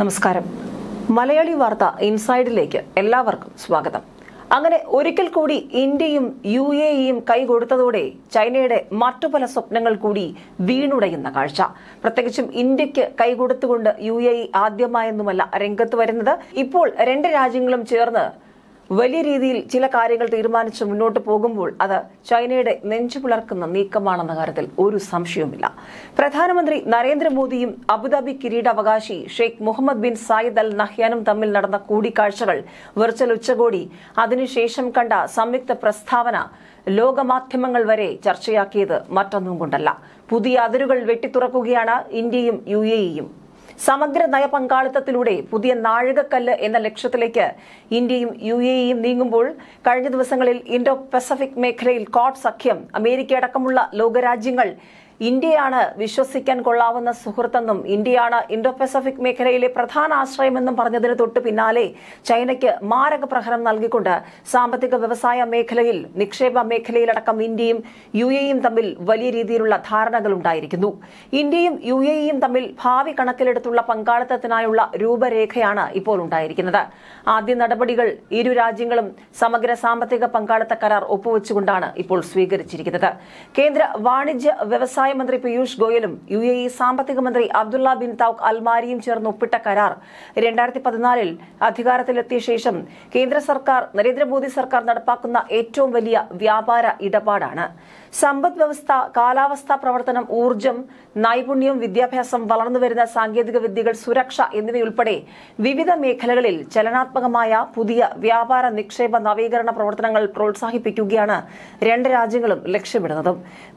നമസ്കാരം മലയാളി വാർത്ത ഇൻസൈഡിലേക്ക് എല്ലാവർക്കും സ്വാഗതം അങ്ങനെ ഒരിക്കൽ കൂടി ഇന്ത്യയും യു എ ഇയും കൈകൊടുത്തതോടെ ചൈനയുടെ മറ്റു പല സ്വപ്നങ്ങൾ കൂടി വീണുടയുന്ന കാഴ്ച പ്രത്യേകിച്ചും ഇന്ത്യക്ക് കൈകൊടുത്തുകൊണ്ട് യു എ ഇ ആദ്യമായൊന്നുമല്ല രംഗത്ത് വരുന്നത് ഇപ്പോൾ രണ്ട് രാജ്യങ്ങളും ചേർന്ന് വലിയ രീതിയിൽ ചില കാര്യങ്ങൾ തീരുമാനിച്ച് മുന്നോട്ട് പോകുമ്പോൾ അത് ചൈനയുടെ നെഞ്ചു നീക്കമാണെന്ന കാര്യത്തിൽ ഒരു സംശയവുമില്ല പ്രധാനമന്ത്രി നരേന്ദ്രമോദിയും അബുദാബി കിരീടാവകാശി Sheikh Mohammed bin Zayed Al നഹ്യാനും തമ്മിൽ നടന്ന കൂടിക്കാഴ്ചകൾ വെർച്വൽ ഉച്ചകോടി അതിനുശേഷം കണ്ട സംയുക്ത പ്രസ്താവന ലോകമാധ്യമങ്ങൾ വരെ ചർച്ചയാക്കിയത് മറ്റൊന്നും കൊണ്ടല്ല പുതിയ അതിരുകൾ വെട്ടിത്തുറക്കുകയാണ് ഇന്ത്യയും യു സമഗ്ര നയപങ്കാളിത്തത്തിലൂടെ പുതിയ നാഴികക്കല്ല് എന്ന ലക്ഷ്യത്തിലേക്ക് ഇന്ത്യയും യു എ ഇയും നീങ്ങുമ്പോൾ കഴിഞ്ഞ ദിവസങ്ങളിൽ ഇൻഡോ പസഫിക് മേഖലയിൽ കോട്ട് സഖ്യം അമേരിക്ക അടക്കമുള്ള ലോകരാജ്യങ്ങൾ ഇന്ത്യയാണ് വിശ്വസിക്കാൻ കൊള്ളാവുന്ന സുഹൃത്തെന്നും ഇന്ത്യയാണ് ഇൻഡോ പസഫിക് മേഖലയിലെ പ്രധാന ആശ്രയമെന്നും പറഞ്ഞതിന് തൊട്ടു പിന്നാലെ ചൈനയ്ക്ക് മാരക പ്രഹരം നൽകിക്കൊണ്ട് സാമ്പത്തിക വ്യവസായ മേഖലയിൽ നിക്ഷേപ മേഖലയിലടക്കം ഇന്ത്യയും യു എയും തമ്മിൽ വലിയ രീതിയിലുള്ള ധാരണകൾ ഉണ്ടായിരിക്കുന്നു ഇന്ത്യയും യു എയും തമ്മിൽ ഭാവി കണക്കിലെടുത്തുള്ള പങ്കാളിത്തത്തിനായുള്ള രൂപരേഖയാണ് ഇപ്പോൾ ഉണ്ടായിരിക്കുന്നത് ആദ്യ നടപടികൾ ഇരു രാജ്യങ്ങളും സമഗ്ര സാമ്പത്തിക പങ്കാളിത്ത കരാർ ഒപ്പുവെച്ചുകൊണ്ടാണ് ഇപ്പോൾ സ്വീകരിച്ചിരിക്കുന്നത് കേന്ദ്ര വാണിജ്യ വ്യവസായ വ്യവസായ മന്ത്രി പീയൂഷ് ഗോയലും യു എ ഇ സാമ്പത്തിക മന്ത്രി അബ്ദുള്ള ബിൻ തൌഖ് അൽമാരിയും ചേർന്ന് ഒപ്പിട്ട കരാർ രണ്ടായിരത്തി പതിനാലിൽ അധികാരത്തിലെത്തിയ ശേഷം കേന്ദ്ര സർക്കാർ നരേന്ദ്രമോദി സർക്കാർ നടപ്പാക്കുന്ന ഏറ്റവും വലിയ വ്യാപാര ഇടപാടാണ് സമ്പദ് വ്യവസ്ഥ കാലാവസ്ഥാ പ്രവർത്തനം ഊർജ്ജം നൈപുണ്യം വിദ്യാഭ്യാസം വളർന്നുവരുന്ന സാങ്കേതിക വിദ്യകൾ സുരക്ഷ എന്നിവയുൾപ്പെടെ വിവിധ മേഖലകളിൽ ചലനാത്മകമായ പുതിയ വ്യാപാര നിക്ഷേപ നവീകരണ പ്രവർത്തനങ്ങൾ പ്രോത്സാഹിപ്പിക്കുകയാണ് രണ്ട് രാജ്യങ്ങളും ലക്ഷ്യമിടുന്നത്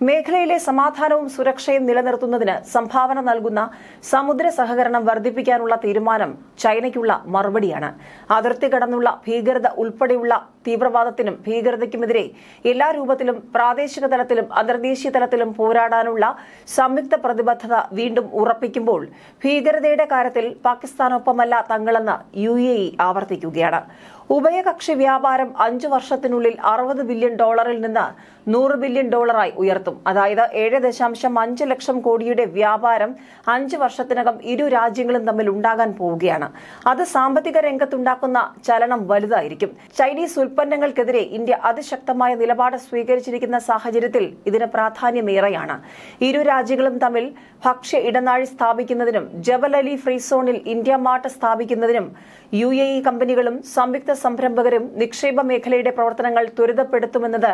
മേഖലയിലെ സമാധാനവും ഐക്യവും സുരക്ഷയും നിലനിർത്തുന്നതിന് സംഭാവന നൽകുന്ന സമുദ്ര സഹകരണം വർദ്ധിപ്പിക്കാനുള്ള തീരുമാനം ചൈനയ്ക്കുള്ള മറുപടിയാണ് അതിർത്തി കടന്നുള്ള ഭീകരത ഉൾപ്പെടെയുള്ള തീവ്രവാദത്തിനും ഭീകരതയ്ക്കുമെതിരെ എല്ലാ രൂപത്തിലും പ്രാദേശിക തലത്തിലും അന്തർദേശീയ തലത്തിലും പോരാടാനുള്ള സംയുക്ത പ്രതിബദ്ധത വീണ്ടും ഉറപ്പിക്കുമ്പോൾ ഭീകരതയുടെ കാര്യത്തിൽ പാകിസ്ഥാനൊപ്പമല്ല തങ്ങളെന്ന് യു എ ഇ ആവർത്തിക്കുകയാണ് ഉഭയകക്ഷി വ്യാപാരം അഞ്ചു വർഷത്തിനുള്ളിൽ അറുപത് ബില്യൺ ഡോളറിൽ നിന്ന് നൂറ് ബില്യൺ ഡോളറായി ഉയർത്തും അതായത് ഏഴ് ദശാംശം അഞ്ച് ലക്ഷം കോടിയുടെ വ്യാപാരം അഞ്ച് വർഷത്തിനകം ഇരു രാജ്യങ്ങളും തമ്മിൽ ഉണ്ടാകാൻ പോവുകയാണ് അത് സാമ്പത്തിക രംഗത്തുണ്ടാക്കുന്ന ചലനം വലുതായിരിക്കും ചൈനീസ് ഉൽപ്പന്നങ്ങൾക്കെതിരെ ഇന്ത്യ അതിശക്തമായ നിലപാട് സ്വീകരിച്ചിരിക്കുന്ന സാഹചര്യത്തിൽ ഇതിന് പ്രാധാന്യമേറെയാണ് ഇരു രാജ്യങ്ങളും തമ്മിൽ ഭക്ഷ്യ ഇടനാഴി സ്ഥാപിക്കുന്നതിനും ജബൽ അലി ഫ്രീ സോണിൽ ഇന്ത്യ മാർട്ട് സ്ഥാപിക്കുന്നതിനും യു എ ഇ കമ്പനികളും സംയുക്ത സംരംഭകരും നിക്ഷേപ മേഖലയുടെ പ്രവർത്തനങ്ങൾ ത്വരിതപ്പെടുത്തുമെന്നത്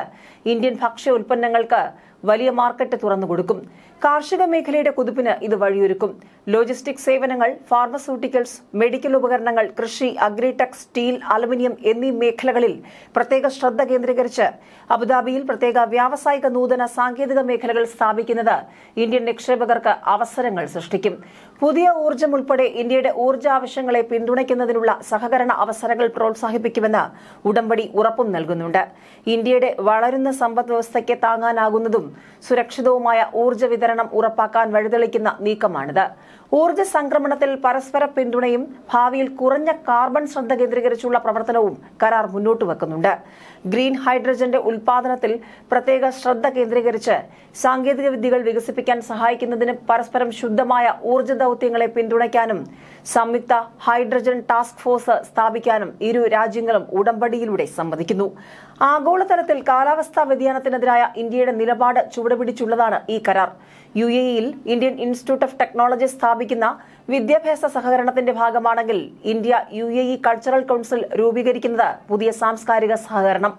ഇന്ത്യൻ ഭക്ഷ്യ ഉൽപ്പന്നങ്ങൾക്ക് വലിയ മാർക്കറ്റ് തുറന്നു കൊടുക്കും കാർഷിക മേഖലയുടെ കുതിപ്പിന് ഇത് വഴിയൊരുക്കും ലോജിസ്റ്റിക് സേവനങ്ങൾ ഫാർമസ്യൂട്ടിക്കൽസ് മെഡിക്കൽ ഉപകരണങ്ങൾ കൃഷി അഗ്രിടെക് സ്റ്റീൽ അലുമിനിയം എന്നീ മേഖലകളിൽ പ്രത്യേക ശ്രദ്ധ കേന്ദ്രീകരിച്ച് അബുദാബിയിൽ പ്രത്യേക വ്യാവസായിക നൂതന സാങ്കേതിക മേഖലകൾ സ്ഥാപിക്കുന്നത് ഇന്ത്യൻ നിക്ഷേപകർക്ക് അവസരങ്ങൾ സൃഷ്ടിക്കും പുതിയ ഊർജ്ജം ഉൾപ്പെടെ ഇന്ത്യയുടെ ഊർജ്ജ ആവശ്യങ്ങളെ പിന്തുണയ്ക്കുന്നതിനുള്ള സഹകരണ അവസരങ്ങൾ പ്രോത്സാഹിപ്പിക്കുമെന്ന് ഉടമ്പടി ഉറപ്പും നൽകുന്നുണ്ട് ഇന്ത്യയുടെ വളരുന്ന സമ്പദ് വ്യവസ്ഥയ്ക്ക് താങ്ങാനാകുന്നതും സുരക്ഷിതവുമായ ഊർജ്ജ വിതരണം ഉറപ്പാക്കാൻ വഴിതെളിക്കുന്ന നീക്കമാണിത് ഊർജ്ജ സംക്രമണത്തിൽ പരസ്പര പിന്തുണയും ഭാവിയിൽ കുറഞ്ഞ കാർബൺ ശ്രദ്ധ കേന്ദ്രീകരിച്ചുള്ള പ്രവർത്തനവും കരാർ മുന്നോട്ട് ഗ്രീൻ ഹൈഡ്രജന്റെ ഉൽപാദനത്തിൽ പ്രത്യേക ശ്രദ്ധ കേന്ദ്രീകരിച്ച് സാങ്കേതിക വിദ്യകൾ വികസിപ്പിക്കാൻ സഹായിക്കുന്നതിന് പരസ്പരം ശുദ്ധമായ ഊർജ്ജ ദൌത്യങ്ങളെ പിന്തുണയ്ക്കാനും സംയുക്ത ഹൈഡ്രജൻ ടാസ്ക് ഫോഴ്സ് സ്ഥാപിക്കാനും ഇരു രാജ്യങ്ങളും ഉടമ്പടിയിലൂടെ സമ്മതിക്കുന്നു ആഗോളതലത്തിൽ കാലാവസ്ഥാ വ്യതിയാനത്തിനെതിരായ ഇന്ത്യയുടെ നിലപാട് ചുവടുപിടിച്ചുള്ളതാണ് ഈ കരാർ യു എ ഇയിൽ ഇന്ത്യൻ ഇൻസ്റ്റിറ്റ്യൂട്ട് ഓഫ് ടെക്നോളജി സ്ഥാപിക്കുന്ന വിദ്യാഭ്യാസ സഹകരണത്തിന്റെ ഭാഗമാണെങ്കിൽ India U A E cultural council രൂപീകരിക്കുന്നത് പുതിയ സാംസ്കാരിക സഹകരണം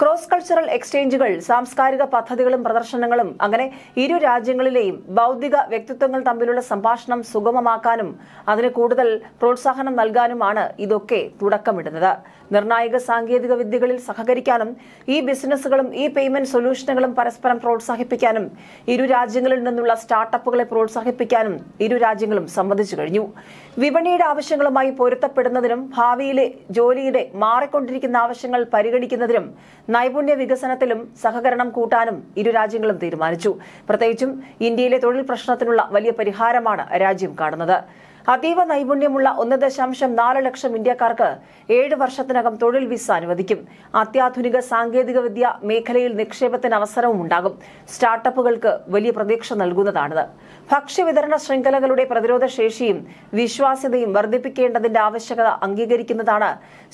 ക്രോസ് കൾച്ചറൽ എക്സ്ചേഞ്ചുകൾ സാംസ്കാരിക പദ്ധതികളും പ്രദർശനങ്ങളും അങ്ങനെ ഇരു രാജ്യങ്ങളിലെയും ബൗദ്ധിക വ്യക്തിത്വങ്ങൾ തമ്മിലുള്ള സംഭാഷണം സുഗമമാക്കാനും അതിന് കൂടുതൽ പ്രോത്സാഹനം നൽകാനുമാണ് ഇതൊക്കെ തുടക്കമിടുന്നത് നിർണായക സാങ്കേതിക വിദ്യകളിൽ സഹകരിക്കാനും ഈ ബിസിനസ്സുകളും ഈ പേയ്മെന്റ് സൊല്യൂഷനുകളും പരസ്പരം പ്രോത്സാഹിപ്പിക്കാനും ഇരു രാജ്യങ്ങളിൽ നിന്നുള്ള സ്റ്റാർട്ടപ്പുകളെ പ്രോത്സാഹിപ്പിക്കാനും ഇരു രാജ്യങ്ങളും സംബന്ധിച്ചു കഴിഞ്ഞു വിപണിയുടെ ആവശ്യങ്ങളുമായി പൊരുത്തപ്പെടുന്നതിനും ഭാവിയിലെ ജോലിയുടെ മാറിക്കൊണ്ടിരിക്കുന്ന ആവശ്യങ്ങൾ പരിഗണിക്കുന്നതിനും നൈപുണ്യ വികസനത്തിലും സഹകരണം കൂട്ടാനും ഇരു രാജ്യങ്ങളും തീരുമാനിച്ചു പ്രത്യേകിച്ചും ഇന്ത്യയിലെ തൊഴിൽ പ്രശ്നത്തിനുള്ള വലിയ പരിഹാരമാണ് രാജ്യം കാണുന്നത് അതീവ നൈപുണ്യമുള്ള ഒന്ന് ദശാംശം നാല് ലക്ഷം ഇന്ത്യക്കാർക്ക് ഏഴ് വർഷത്തിനകം തൊഴിൽ വിസ അനുവദിക്കും അത്യാധുനിക സാങ്കേതികവിദ്യ മേഖലയിൽ നിക്ഷേപത്തിന് അവസരവും ഉണ്ടാകും സ്റ്റാർട്ടപ്പുകൾക്ക് വലിയ പ്രതീക്ഷ നൽകുന്നതാണിത് ഭക്ഷ്യവിതരണ ശൃംഖലകളുടെ പ്രതിരോധ ശേഷിയും വിശ്വാസ്യതയും വർദ്ധിപ്പിക്കേണ്ടതിന്റെ ആവശ്യകത അംഗീകരിക്കുന്നതാണ്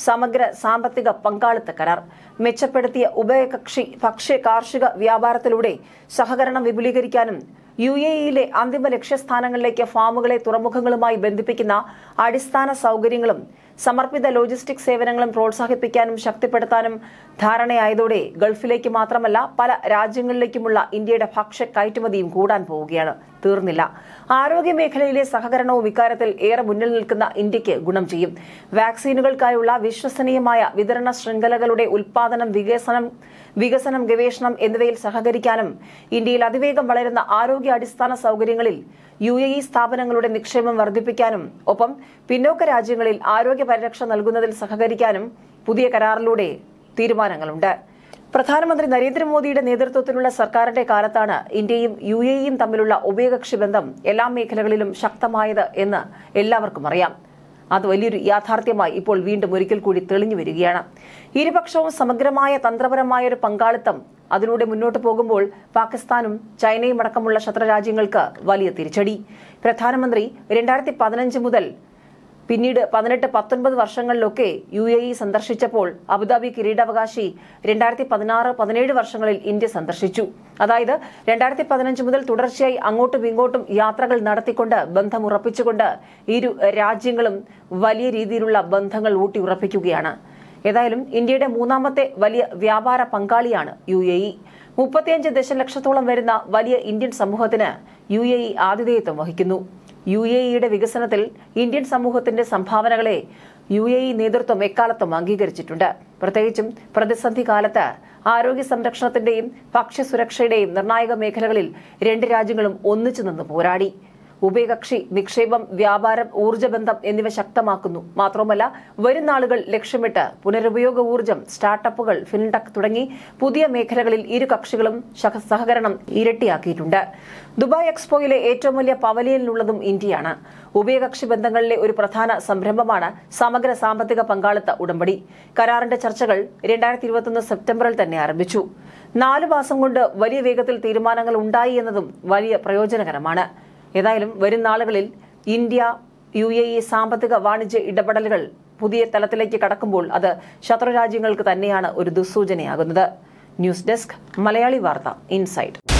സമഗ്ര സാമ്പത്തിക പങ്കാളിത്ത കരാർ മെച്ചപ്പെടുത്തിയ ഉഭയകക്ഷി ഭക്ഷ്യ കാർഷിക വ്യാപാരത്തിലൂടെ സഹകരണം വിപുലീകരിക്കാനും യു എ ഇയിലെ അന്തിമ ലക്ഷ്യസ്ഥാനങ്ങളിലേക്ക് ഫാമുകളെ തുറമുഖങ്ങളുമായി ബന്ധിപ്പിക്കുന്ന അടിസ്ഥാന സൗകര്യങ്ങളും സമർപ്പിത ലോജിസ്റ്റിക് സേവനങ്ങളും പ്രോത്സാഹിപ്പിക്കാനും ശക്തിപ്പെടുത്താനും ധാരണയായതോടെ ഗൾഫിലേക്ക് മാത്രമല്ല പല രാജ്യങ്ങളിലേക്കുമുള്ള ഇന്ത്യയുടെ ഭക്ഷ്യ കയറ്റുമതിയും കൂടാൻ പോവുകയാണ് തീർന്നില്ല ആരോഗ്യ മേഖലയിലെ സഹകരണവും ഇക്കാര്യത്തിൽ ഏറെ മുന്നിൽ നിൽക്കുന്ന ഇന്ത്യക്ക് ഗുണം ചെയ്യും വാക്സിനുകൾക്കായുള്ള വിശ്വസനീയമായ വിതരണ ശൃംഖലകളുടെ ഉൽപാദനം വികസനം വികസനം ഗവേഷണം എന്നിവയിൽ സഹകരിക്കാനും ഇന്ത്യയിൽ അതിവേഗം വളരുന്ന ആരോഗ്യ അടിസ്ഥാന സൗകര്യങ്ങളിൽ യു എ ഇ സ്ഥാപനങ്ങളുടെ നിക്ഷേപം വർദ്ധിപ്പിക്കാനും ഒപ്പം പിന്നോക്ക രാജ്യങ്ങളിൽ ആരോഗ്യ പരിരക്ഷ നൽകുന്നതിൽ സഹകരിക്കാനും പുതിയ കരാറിലൂടെ തീരുമാനങ്ങളുണ്ട് പ്രധാനമന്ത്രി നരേന്ദ്രമോദിയുടെ നേതൃത്വത്തിലുള്ള സർക്കാരിന്റെ കാലത്താണ് ഇന്ത്യയും യു എയും തമ്മിലുള്ള ഉഭയകക്ഷി ബന്ധം എല്ലാ മേഖലകളിലും ശക്തമായത് എന്ന് എല്ലാവർക്കും അറിയാം അത് വലിയൊരു യാഥാർത്ഥ്യമായി ഇപ്പോൾ വീണ്ടും ഒരിക്കൽ കൂടി തെളിഞ്ഞു വരികയാണ് ഇരുപക്ഷവും സമഗ്രമായ തന്ത്രപരമായ ഒരു പങ്കാളിത്തം അതിലൂടെ മുന്നോട്ട് പോകുമ്പോൾ പാകിസ്ഥാനും ചൈനയും അടക്കമുള്ള ശത്രുരാജ്യങ്ങൾക്ക് വലിയ തിരിച്ചടി പ്രധാനമന്ത്രി രണ്ടായിരത്തി പതിനഞ്ച് മുതൽ പിന്നീട് പതിനെട്ട് പത്തൊൻപത് വർഷങ്ങളിലൊക്കെ യു എ ഇ സന്ദർശിച്ചപ്പോൾ അബുദാബി കിരീടാവകാശി രണ്ടായിരത്തി പതിനാറ് പതിനേഴ് വർഷങ്ങളിൽ ഇന്ത്യ സന്ദർശിച്ചു അതായത് രണ്ടായിരത്തി പതിനഞ്ച് മുതൽ തുടർച്ചയായി അങ്ങോട്ടും ഇങ്ങോട്ടും യാത്രകൾ നടത്തിക്കൊണ്ട് ബന്ധമുറപ്പിച്ചുകൊണ്ട് ഇരു രാജ്യങ്ങളും വലിയ രീതിയിലുള്ള ബന്ധങ്ങൾ ഊട്ടിയുറപ്പിക്കുകയാണ് ഏതായാലും ഇന്ത്യയുടെ മൂന്നാമത്തെ വലിയ വ്യാപാര പങ്കാളിയാണ് യു എ ഇ മുപ്പത്തിയഞ്ച് ദശലക്ഷത്തോളം വരുന്ന വലിയ ഇന്ത്യൻ സമൂഹത്തിന് യു എ ഇ ആതിഥേയത്വം വഹിക്കുന്നു യു എ ഇയുടെ വികസനത്തിൽ ഇന്ത്യൻ സമൂഹത്തിന്റെ സംഭാവനകളെ യു എ ഇ നേതൃത്വം എക്കാലത്തും അംഗീകരിച്ചിട്ടുണ്ട് പ്രത്യേകിച്ചും പ്രതിസന്ധി കാലത്ത് ആരോഗ്യ സംരക്ഷണത്തിന്റെയും ഭക്ഷ്യസുരക്ഷയുടെയും നിർണായക മേഖലകളിൽ രണ്ട് രാജ്യങ്ങളും ഒന്നിച്ചു നിന്ന് പോരാടി ഉഭയകക്ഷി നിക്ഷേപം വ്യാപാരം ഊർജ്ജബന്ധം എന്നിവ ശക്തമാക്കുന്നു മാത്രമല്ല വരും നാളുകൾ ലക്ഷ്യമിട്ട് പുനരുപയോഗ ഊർജ്ജം സ്റ്റാർട്ടപ്പുകൾ ഫിൻടെക് തുടങ്ങി പുതിയ മേഖലകളിൽ ഇരു കക്ഷികളും സഹകരണം ഇരട്ടിയാക്കിയിട്ടുണ്ട് ദുബായ് എക്സ്പോയിലെ ഏറ്റവും വലിയ പവലിയനിലുള്ളതും ഇന്ത്യയാണ് ഉഭയകക്ഷി ബന്ധങ്ങളിലെ ഒരു പ്രധാന സംരംഭമാണ് സമഗ്ര സാമ്പത്തിക പങ്കാളിത്ത ഉടമ്പടി കരാറിന്റെ ചർച്ചകൾ രണ്ടായിരത്തി സെപ്റ്റംബറിൽ തന്നെ ആരംഭിച്ചു നാലു മാസം കൊണ്ട് വലിയ വേഗത്തിൽ തീരുമാനങ്ങൾ ഉണ്ടായി എന്നതും വലിയ പ്രയോജനകരമാണ് ഏതായാലും വരും നാളുകളിൽ ഇന്ത്യ യു എ ഇ സാമ്പത്തിക വാണിജ്യ ഇടപെടലുകൾ പുതിയ തലത്തിലേക്ക് കടക്കുമ്പോൾ അത് ശത്രുരാജ്യങ്ങൾക്ക് തന്നെയാണ് ഒരു ദുസ്സൂചനയാകുന്നത് ന്യൂസ് ഡെസ്ക് മലയാളി വാർത്ത ഇൻസൈറ്റ്